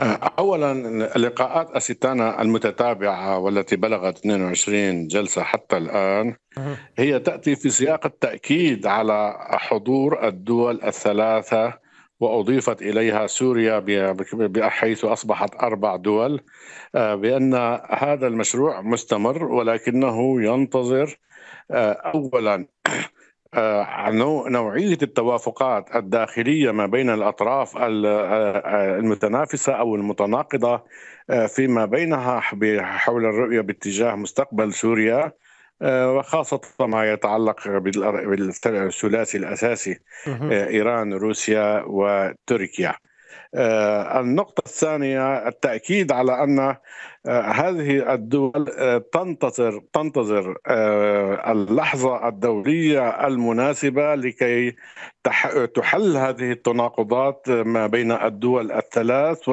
آه، اولا لقاءات اسيتانا المتتابعه والتي بلغت 22 جلسه حتى الان هي تاتي في سياق التاكيد على حضور الدول الثلاثه واضيفت اليها سوريا حيث اصبحت اربع دول آه، بان هذا المشروع مستمر ولكنه ينتظر آه، اولا آه، نوعية التوافقات الداخلية ما بين الأطراف آه، آه، المتنافسة أو المتناقضة فيما بينها حول الرؤية باتجاه مستقبل سوريا وخاصة ما يتعلق بالثلاثي الأساسي إيران روسيا وتركيا آه، النقطة الثانية التأكيد على أن آه، هذه الدول آه، تنتظر تنتظر اللحظة الدولية المناسبة لكي تحل هذه التناقضات ما بين الدول الثلاث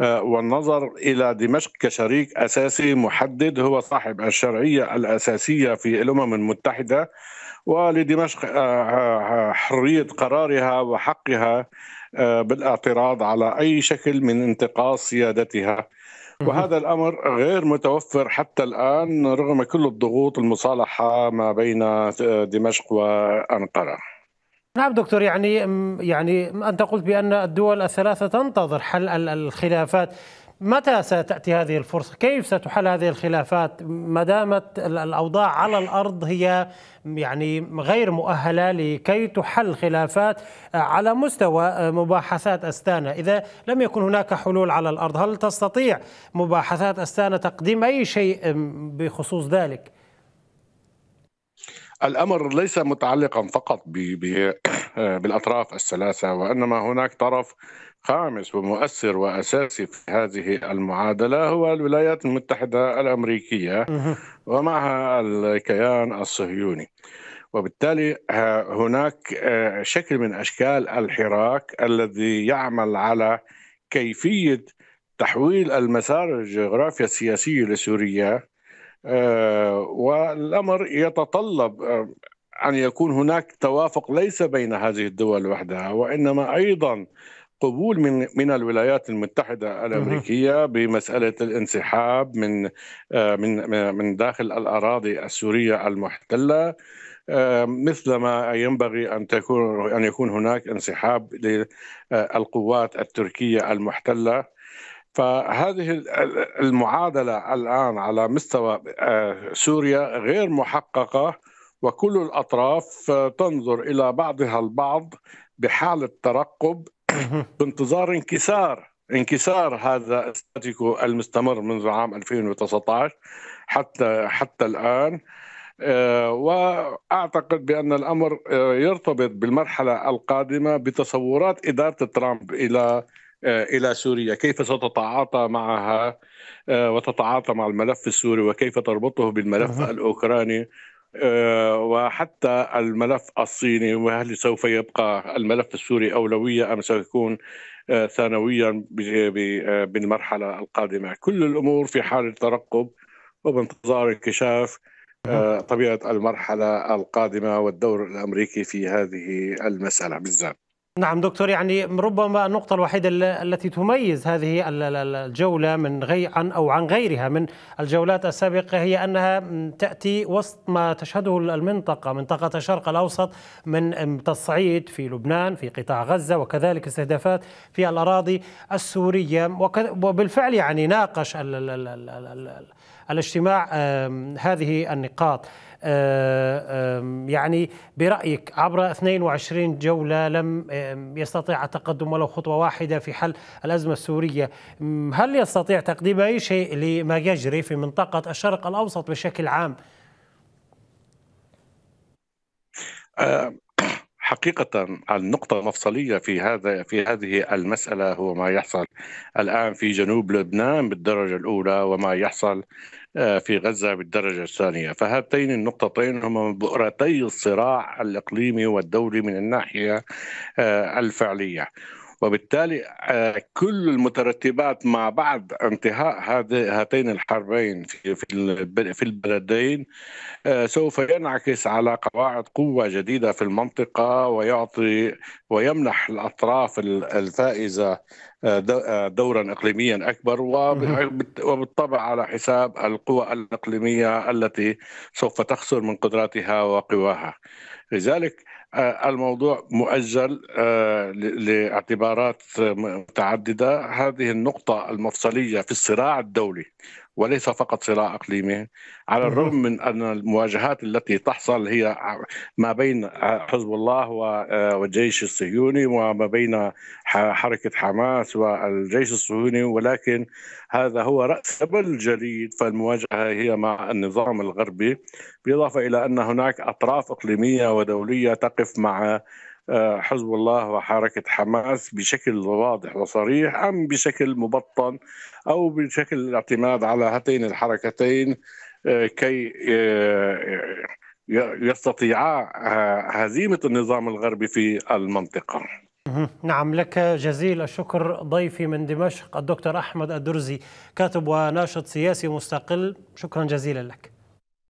آه، والنظر الى دمشق كشريك اساسي محدد هو صاحب الشرعيه الاساسيه في الامم المتحده ولدمشق آه، آه، حريه قرارها وحقها بالاعتراض على اي شكل من انتقاص سيادتها. وهذا الامر غير متوفر حتى الان رغم كل الضغوط المصالحه ما بين دمشق وانقره. نعم دكتور يعني يعني انت قلت بان الدول الثلاثه تنتظر حل الخلافات متى ستاتي هذه الفرصه؟ كيف ستحل هذه الخلافات ما دامت الاوضاع على الارض هي يعني غير مؤهله لكي تحل خلافات آه، على مستوى آه، مباحثات استانا، اذا لم يكن هناك حلول على الارض، هل تستطيع مباحثات استانا تقديم اي شيء بخصوص ذلك؟ الامر ليس متعلقا فقط بالاطراف الثلاثه وانما هناك طرف خامس ومؤثر واساسي في هذه المعادله هو الولايات المتحده الامريكيه ومعها الكيان الصهيوني وبالتالي آه، هناك آه، شكل من اشكال الحراك الذي يعمل على كيفيه تحويل المسار الجغرافيا السياسي لسوريا آه، والأمر يتطلب آه، أن يكون هناك توافق ليس بين هذه الدول وحدها وإنما أيضا قبول من من الولايات المتحده الامريكيه بمساله الانسحاب من آه، من من داخل الاراضي السوريه المحتله مثل ما ينبغي ان تكون ان يكون هناك انسحاب للقوات التركيه المحتله فهذه المعادلة الآن على مستوى آه، سوريا غير محققة وكل الأطراف آه، تنظر إلى بعضها البعض بحالة ترقب بانتظار انكسار انكسار هذا الستاتيكو المستمر منذ عام 2019 حتى حتى الآن آه، واعتقد بان الامر يرتبط بالمرحله القادمه بتصورات اداره ترامب الى آه، الى سوريا، كيف ستتعاطى معها آه، وتتعاطى مع الملف السوري وكيف تربطه بالملف أه. الاوكراني وحتى الملف الصيني وهل سوف يبقى الملف السوري اولويه ام سيكون آه، ثانويا بالمرحله القادمه، كل الامور في حاله ترقب وبانتظار انكشاف طبيعه المرحله القادمه والدور الامريكي في هذه المساله بالذات. نعم دكتور يعني ربما النقطة الوحيدة التي تميز هذه الجولة من غي عن أو عن غيرها من الجولات السابقة هي أنها تأتي وسط ما تشهده المنطقة منطقة الشرق الأوسط من تصعيد في لبنان في قطاع غزة وكذلك استهدافات في الأراضي السورية وبالفعل يعني ناقش الاجتماع هذه النقاط آه، يعني برأيك عبر 22 جولة لم يستطيع التقدم ولو خطوة واحدة في حل الأزمة السورية هل يستطيع تقديم أي شيء لما يجري في منطقة الشرق الأوسط بشكل عام؟ آه، حقيقة النقطة المفصلية في هذا في هذه المسألة هو ما يحصل الآن في جنوب لبنان بالدرجة الأولى وما يحصل آه، في غزة بالدرجة الثانية فهاتين النقطتين هما بؤرتي الصراع الإقليمي والدولي من الناحية آه، الفعلية وبالتالي آه، كل المترتبات مع بعض انتهاء هاتين الحربين في في البلدين سوف ينعكس على قواعد قوة جديدة في المنطقة ويعطي ويمنح الأطراف الفائزة آه، دورا اقليميا اكبر وبالطبع على حساب القوى الاقليميه التي سوف تخسر من قدراتها وقواها لذلك آه، الموضوع مؤجل آه، لاعتبارات متعدده هذه النقطه المفصليه في الصراع الدولي وليس فقط صراع اقليمي على الرغم من ان المواجهات التي تحصل هي ما بين حزب الله والجيش الصهيوني وما بين حركه حماس والجيش الصهيوني ولكن هذا هو راس الجليد فالمواجهه هي مع النظام الغربي بالاضافه الى ان هناك اطراف اقليميه ودوليه تقف مع آه، حزب الله وحركة حماس بشكل واضح وصريح أم بشكل مبطن أو بشكل الاعتماد على هاتين الحركتين آه، كي آه، يستطيعا هزيمة النظام الغربي في المنطقة نعم لك جزيل الشكر ضيفي من دمشق الدكتور أحمد الدرزي كاتب وناشط سياسي مستقل شكرا جزيلا لك